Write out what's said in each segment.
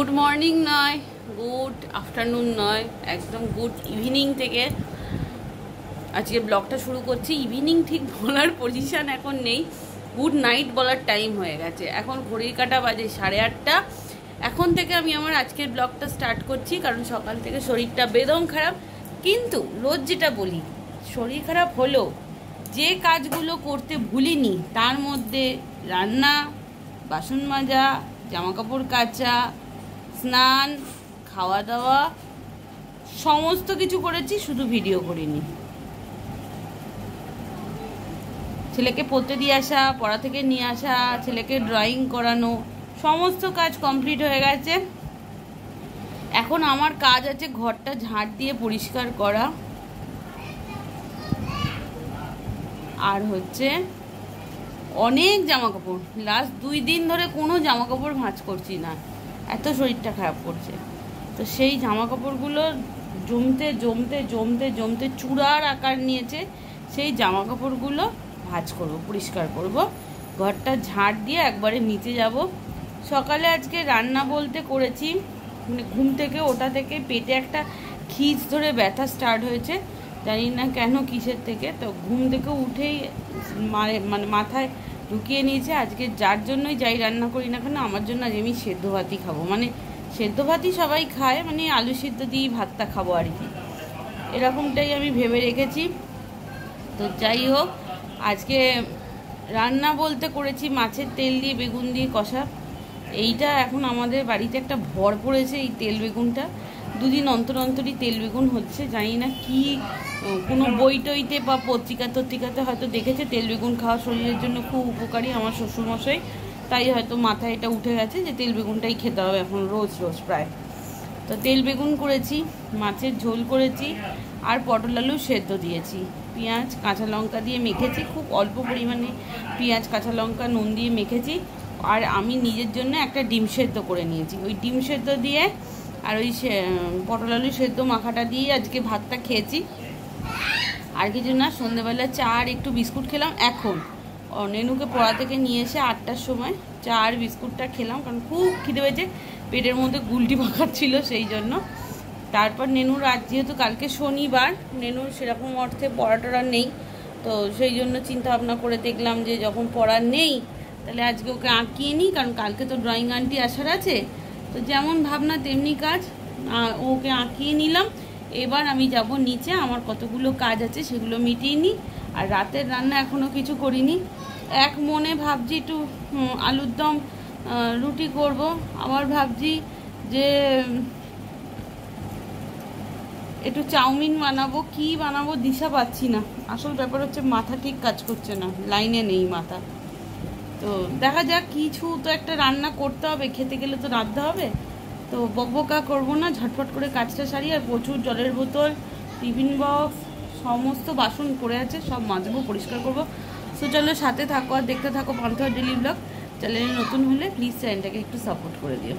Good morning নয় good afternoon নয় একদম গুড ইভিনিং থেকে আজকে ব্লগটা শুরু করছি ইভিনিং ঠিক বলার পজিশান এখন নেই গুড নাইট বলার টাইম হয়ে গেছে এখন ঘড়ির কাটা বাজে সাড়ে আটটা এখন থেকে আমি আমার আজকের ব্লগটা স্টার্ট করছি কারণ সকাল থেকে শরীরটা বেদম খারাপ কিন্তু রোজ যেটা বলি শরীর খারাপ হলো যে কাজগুলো করতে ভুলিনি তার মধ্যে রান্না বাসন মাজা জামাকাপড় কাচা স্নান খাওয়া দাওয়া সমস্ত কিছু করেছি শুধু ভিডিও করিনি ছেলেকে পড়তে দিয়ে আসা পড়া থেকে নিয়ে আসা ছেলেকে ড্রয়িং করানো সমস্ত কাজ কমপ্লিট হয়ে গেছে এখন আমার কাজ আছে ঘরটা ঝাঁট দিয়ে পরিষ্কার করা আর হচ্ছে অনেক জামা কাপড় লাস্ট দুই দিন ধরে কোনো জামা কাপড় ভাঁজ করছি না এত শরীরটা খারাপ করছে তো সেই জামা কাপড়গুলো জমতে জমতে জমতে জমতে চূড়ার আকার নিয়েছে সেই জামা কাপড়গুলো ভাজ করব পরিষ্কার করব ঘরটা ঝাড় দিয়ে একবারে নিচে যাব সকালে আজকে রান্না বলতে করেছি মানে ঘুম থেকে ওটা থেকে পেটে একটা খিচ ধরে ব্যথা স্টার্ট হয়েছে জানি না কেন কিসের থেকে তো ঘুম থেকে উঠেই মানে মাথায় ঢুকিয়ে নিয়েছে আজকে যার জন্যই যাই রান্না করি না কেন আমার জন্য আজ আমি সেদ্ধ ভাতই খাবো মানে সেদ্ধ ভাতই সবাই খায় মানে আলু সেদ্ধ দিয়ে ভাতটা খাবো আর কি এরকমটাই আমি ভেবে রেখেছি তো যাই হোক আজকে রান্না বলতে করেছি মাছের তেল দিয়ে বেগুন দিয়ে কষা এইটা এখন আমাদের বাড়িতে একটা ভর পড়েছে এই তেল বেগুনটা দুদিন অন্তর অন্তরই তেল বেগুন হচ্ছে জানি না কি কোনো বই টইতে বা পত্রিকা তত্রিকাতে হয়তো দেখেছে তেল বেগুন খাওয়া শরীরের জন্য খুব উপকারী আমার শ্বশুরমশাই তাই হয়তো মাথায় এটা উঠে গেছে যে তেল বেগুনটাই খেতে হবে এখন রোজ রোজ প্রায় তো তেল বেগুন করেছি মাছের ঝোল করেছি আর পটল আলু সেদ্ধ দিয়েছি পেঁয়াজ কাঁচা লঙ্কা দিয়ে মেখেছি খুব অল্প পরিমাণে পেঁয়াজ কাঁচা লঙ্কা নুন দিয়ে মেখেছি আর আমি নিজের জন্য একটা ডিম সেদ্ধ করে নিয়েছি ওই ডিম সেদ্ধ দিয়ে আর ওই পটল আলু সেদ্ধ মাখাটা দিয়ে আজকে ভাতটা খেয়েছি আর কিছু না সন্ধেবেলা চা আর একটু বিস্কুট খেলাম এখন নেনুকে পড়া থেকে নিয়ে এসে আটটার সময় চা আর বিস্কুটটা খেলাম কারণ খুব খিদে পেয়েছে পেটের মধ্যে গুলটি পাকার ছিল সেই জন্য তারপর নেনুর আজ যেহেতু কালকে শনিবার নেনুর সেরকম অর্থে পড়া টড়া নেই তো সেই জন্য চিন্তা ভাবনা করে দেখলাম যে যখন পড়া নেই তাহলে আজকে ওকে আঁকিয়ে নিই কারণ কালকে তো ড্রয়িং আন্টি আসার আছে তো যেমন ভাবনা তেমনি কাজ ওকে আঁকিয়ে নিলাম এবার আমি যাব নিচে আমার কতগুলো কাজ আছে সেগুলো মিটিয়ে নিই আর রাতের রান্না এখনও কিছু করিনি এক মনে ভাবছি একটু আলুর দম রুটি করব আবার ভাবছি যে একটু চাউমিন বানাবো কি বানাবো দিশা পাচ্ছি না আসল ব্যাপার হচ্ছে মাথা ঠিক কাজ করছে না লাইনে নেই মাথা তো দেখা যাক কিছু তো একটা রান্না করতে হবে খেতে গেলে তো রাঁধতে হবে তো বকবকা করবো না ঝটফট করে কাজটা সারি আর প্রচুর জলের বোতল টিফিন বক্স সমস্ত বাসন পড়ে আছে সব মাজবো পরিষ্কার করবো সো চলো সাথে থাকো আর দেখতে থাকো পান্থা ডেলি ব্লগ চ্যানেলে নতুন হলে প্লিজ চ্যানেলটাকে একটু সাপোর্ট করে দিও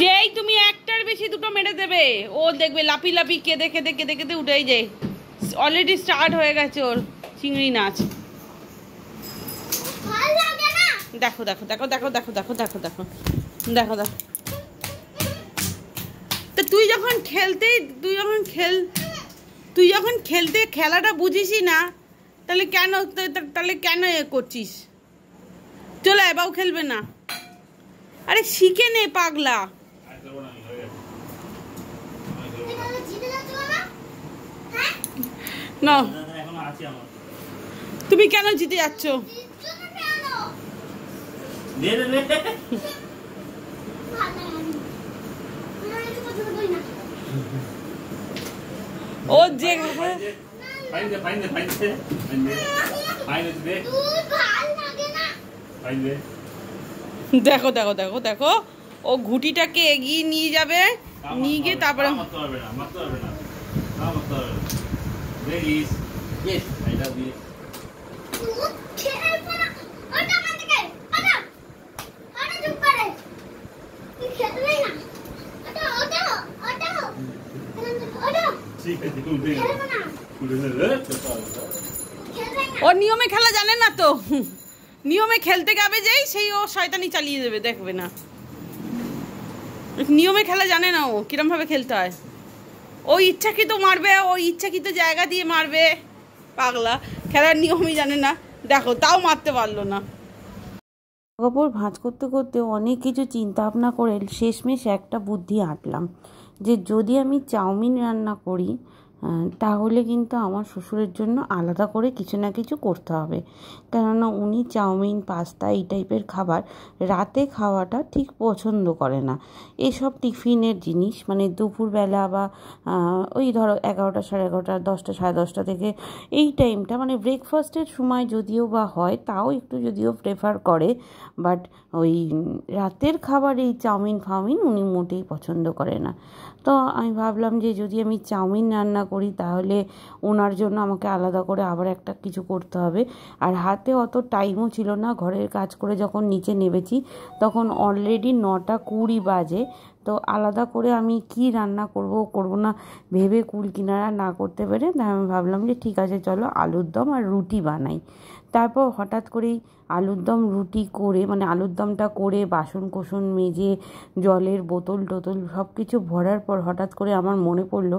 যেই তুমি একটার বেশি দুটো মেরে দেবে ও দেখবে লাপি লাপি কেঁদে কেঁদে কেঁদে কেঁদে উঠেই যায় অলরেডি স্টার্ট হয়ে গেছে ওর চিংড়ি নাচ দেখো দেখো দেখো দেখো দেখো দেখো দেখো দেখো দেখো দেখো তা তুই যখন খেলতে তুই যখন খেল তুই যখন খেলতে খেলাটা বুঝিসই না তাহলে কেন তাহলে কেন এ করছিস চলো এবাও খেলবে না আরে শিখে নে পাগলা হ্যাঁ? না তুমি কেন জিতে যাচ্ছ দেখো দেখো দেখো দেখো ও ঘুটিটাকে এগিয়ে নিয়ে যাবে নিয়ে গিয়ে তারপরে ওর নিয়মে খেলা জানে না তো নিয়মে খেলতে যাবে যেই সেই ও শয়তানি চালিয়ে দেবে দেখবে না নিয়মে খেলা জানে না ও কিরমভাবে খেলতে হয় ও ইচ্ছাকৃত মারবে ও ইচ্ছাকৃত জায়গা দিয়ে মারবে পাগলা খেলার নিয়মই জানে না দেখো তাও মারতে পারলো না কাপড় ভাঁজ করতে করতে অনেক কিছু চিন্তা ভাবনা করে শেষমেশ একটা বুদ্ধি আঁটলাম যে যদি আমি চাউমিন রান্না করি তাহলে কিন্তু আমার শ্বশুরের জন্য আলাদা করে কিছু না কিছু করতে হবে কেননা উনি চাউমিন পাস্তা এই টাইপের খাবার রাতে খাওয়াটা ঠিক পছন্দ করে না এসব টিফিনের জিনিস মানে দুপুরবেলা বা ওই ধরো এগারোটা সাড়ে এগারোটা দশটা সাড়ে দশটা থেকে এই টাইমটা মানে ব্রেকফাস্টের সময় যদিও বা হয় তাও একটু যদিও প্রেফার করে বাট ওই রাতের খাবার এই চাউমিন ফাউমিন উনি মোটেই পছন্দ করে না তো আমি ভাবলাম যে যদি আমি চাউমিন রান্না করি তাহলে ওনার জন্য আমাকে আলাদা করে আবার একটা কিছু করতে হবে আর হাতে অত টাইমও ছিল না ঘরের কাজ করে যখন নিচে নেমেছি তখন অলরেডি নটা কুড়ি বাজে তো আলাদা করে আমি কি রান্না করব করব না ভেবে কুল কিনারা না করতে পেরে তাই আমি ভাবলাম যে ঠিক আছে চলো আলুর দম আর রুটি বানাই তারপর হঠাৎ করেই আলুর দম রুটি করে মানে আলুর দমটা করে বাসন কোসন মেজে জলের বোতল টোতল সব কিছু ভরার পর হঠাৎ করে আমার মনে পড়লো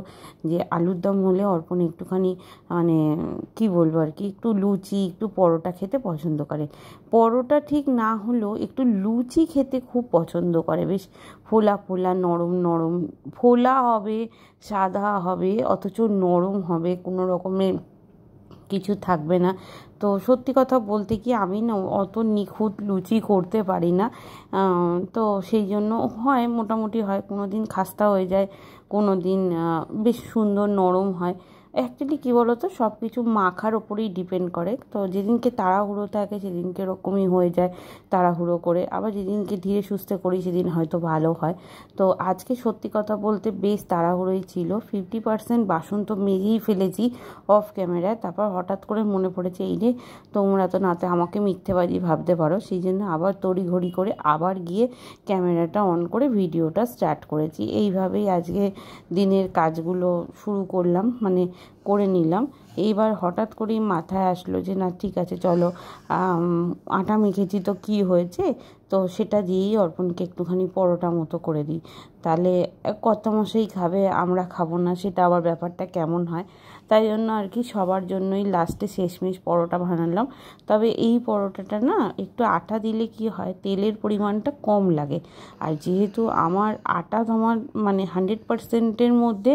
যে আলুর দম হলে অর্পণ একটুখানি মানে কি বলবো আর কি একটু লুচি একটু পরোটা খেতে পছন্দ করে পরোটা ঠিক না হলেও একটু লুচি খেতে খুব পছন্দ করে বেশ ফোলা ফোলা ফোলা নরম নরম ফোলা হবে সাদা হবে অথচ নরম হবে কোনো রকমের কিছু থাকবে না তো সত্যি কথা বলতে কি আমি না অত নিখুঁত লুচি করতে পারি না তো সেই জন্য হয় মোটামুটি হয় কোনো দিন খাস্তা হয়ে যায় কোনো দিন বেশ সুন্দর নরম হয় অ্যাকচুয়ালি কী বলতো সব কিছু মাখার ওপরেই ডিপেন্ড করে তো যেদিনকে তাড়াহুড়ো থাকে সেদিনকে এরকমই হয়ে যায় তাড়াহুড়ো করে আবার যেদিনকে ধীরে সুস্থে করি সেদিন হয়তো ভালো হয় তো আজকে সত্যি কথা বলতে বেশ তাড়াহুড়োই ছিল ফিফটি পার্সেন্ট বাসন তো মেজেই ফেলেছি অফ ক্যামেরায় তারপর হঠাৎ করে মনে পড়েছে এই রে তোমরা তো নাতে আমাকে মিথ্যেবাদী ভাবতে পারো সেই জন্য আবার তড়িঘড়ি করে আবার গিয়ে ক্যামেরাটা অন করে ভিডিওটা স্টার্ট করেছি এইভাবেই আজকে দিনের কাজগুলো শুরু করলাম মানে করে নিলাম এইবার হঠাৎ করেই মাথায় আসলো যে না ঠিক আছে চলো আটা মেখেছি তো কি হয়েছে তো সেটা দিয়েই অর্পণকে একটুখানি পরোটা মতো করে দিই তাহলে কত মশাই খাবে আমরা খাবো না সেটা আবার ব্যাপারটা কেমন হয় তাই জন্য আর কি সবার জন্যই লাস্টে শেষমেশ পরোটা বানালাম তবে এই পরোটাটা না একটু আটা দিলে কি হয় তেলের পরিমাণটা কম লাগে আর যেহেতু আমার আটা তোমার মানে হান্ড্রেড পারসেন্টের মধ্যে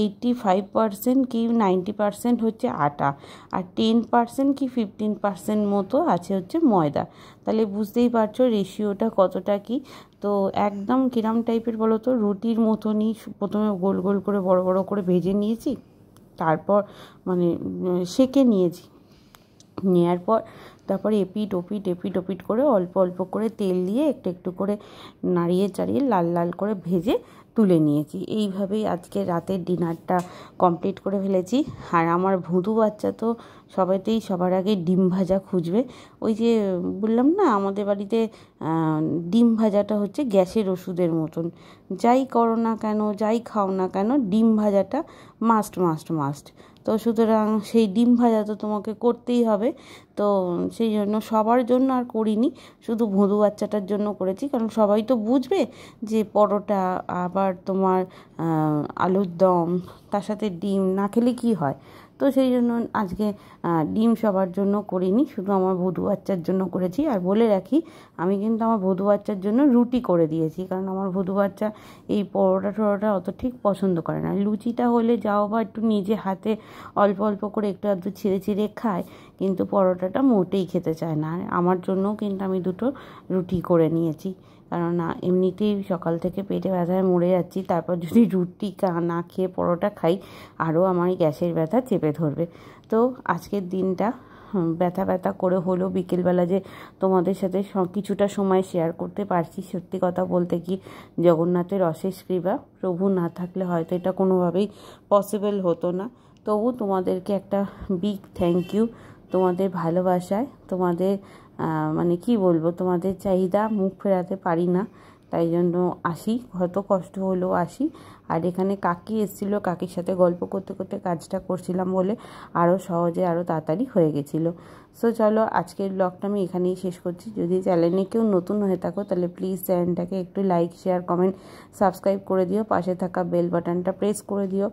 এইটটি ফাইভ পারসেন্ট কি নাইনটি পারসেন্ট হচ্ছে আটা আর টেন পারসেন্ট কি ফিফটিন পারসেন্ট মতো আছে হচ্ছে ময়দা তাহলে বুঝতেই পারছো রেশিওটা কতটা কি তো একদম কিরাম টাইপের বলো তো রুটির মতনই প্রথমে গোল গোল করে বড় বড় করে ভেজে নিয়েছি তারপর মানে সেকে নিয়েছি নেয়ার পর তারপরে এপিট ওপিট এপিট ওপিট করে অল্প অল্প করে তেল দিয়ে একটু একটু করে নাড়িয়ে চাড়িয়ে লাল লাল করে ভেজে তুলে নিয়েছি এইভাবেই আজকে রাতের ডিনারটা কমপ্লিট করে ফেলেছি আর আমার ভুঁদু বাচ্চা তো সবাইতেই সবার আগে ডিম ভাজা খুঁজবে ওই যে বললাম না আমাদের বাড়িতে ডিম ভাজাটা হচ্ছে গ্যাসের ওষুধের মতন যাই করো না কেন যাই খাও না কেন ডিম ভাজাটা মাস্ট মাস্ট মাস্ট তো সুতরাং সেই ডিম ভাজা তো তোমাকে করতেই হবে তো সেই জন্য সবার জন্য আর করিনি শুধু ভোঁদু বাচ্চাটার জন্য করেছি কারণ সবাই তো বুঝবে যে পরোটা আবার তোমার আলুর দম তার সাথে ডিম না খেলে কী হয় তো সেই জন্য আজকে ডিম সবার জন্য করিনি শুধু আমার ভধু বাচ্চার জন্য করেছি আর বলে রাখি আমি কিন্তু আমার ভধু বাচ্চার জন্য রুটি করে দিয়েছি কারণ আমার ভধু বাচ্চা এই পরোটা টরোটা অত ঠিক পছন্দ করে না লুচিটা হলে যাও বা একটু নিজে হাতে অল্প অল্প করে একটু আধটু ছিঁড়ে ছিঁড়ে খায় কিন্তু পরোটাটা মোটেই খেতে চায় না আর আমার জন্যও কিন্তু আমি দুটো রুটি করে নিয়েছি কারণ না এমনিতেই সকাল থেকে পেটে ব্যথায় মরে যাচ্ছি তারপর যদি রুটি না খেয়ে পরোটা খাই আরও আমার গ্যাসের ব্যথা চেপে ধরবে তো আজকের দিনটা ব্যথা ব্যথা করে হলো বিকেলবেলা যে তোমাদের সাথে কিছুটা সময় শেয়ার করতে পারছি সত্যি কথা বলতে কি জগন্নাথের অশেষ কৃপা প্রভু না থাকলে হয়তো এটা কোনোভাবেই পসিবল হতো না তবু তোমাদেরকে একটা বিগ থ্যাংক ইউ তোমাদের ভালোবাসায় তোমাদের মানে কি বলবো তোমাদের চাহিদা মুখ ফেরাতে পারি না তাই জন্য আসি হয়তো কষ্ট হলেও আসি আর এখানে কাকি এসেছিল কাকির সাথে গল্প করতে করতে কাজটা করছিলাম বলে আরও সহজে আরও তাড়াতাড়ি হয়ে গেছিলো সো চলো আজকের ব্লগটা আমি এখানেই শেষ করছি যদি চ্যানেলে কেউ নতুন হয়ে থাকো তাহলে প্লিজ চ্যানেলটাকে একটু লাইক শেয়ার কমেন্ট সাবস্ক্রাইব করে দিও পাশে থাকা বেল বাটনটা প্রেস করে দিও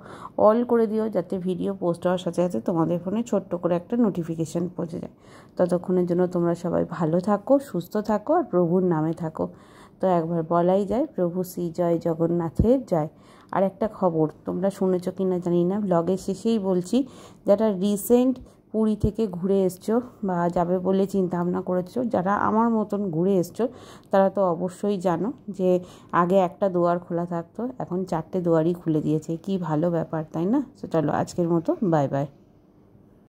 অল করে দিও যাতে ভিডিও পোস্ট হওয়ার সাথে সাথে তোমাদের ফোনে ছোট্ট করে একটা নোটিফিকেশান পৌঁছে যায় ততক্ষণের জন্য তোমরা সবাই ভালো থাকো সুস্থ থাকো আর প্রভুর নামে থাকো তো একবার বলাই যায় প্রভু শ্রী জয় জগন্নাথের জয় আর একটা খবর তোমরা শুনেছ কি না জানি না ব্লগের শেষেই বলছি যারা রিসেন্ট পুরী থেকে ঘুরে এসছো বা যাবে বলে চিন্তা ভাবনা করেছো যারা আমার মতন ঘুরে এসছো তারা তো অবশ্যই জানো যে আগে একটা দুয়ার খোলা থাকতো এখন চারটে দুয়ারই খুলে দিয়েছে কি ভালো ব্যাপার তাই না তো চলো আজকের মতো বাই বাই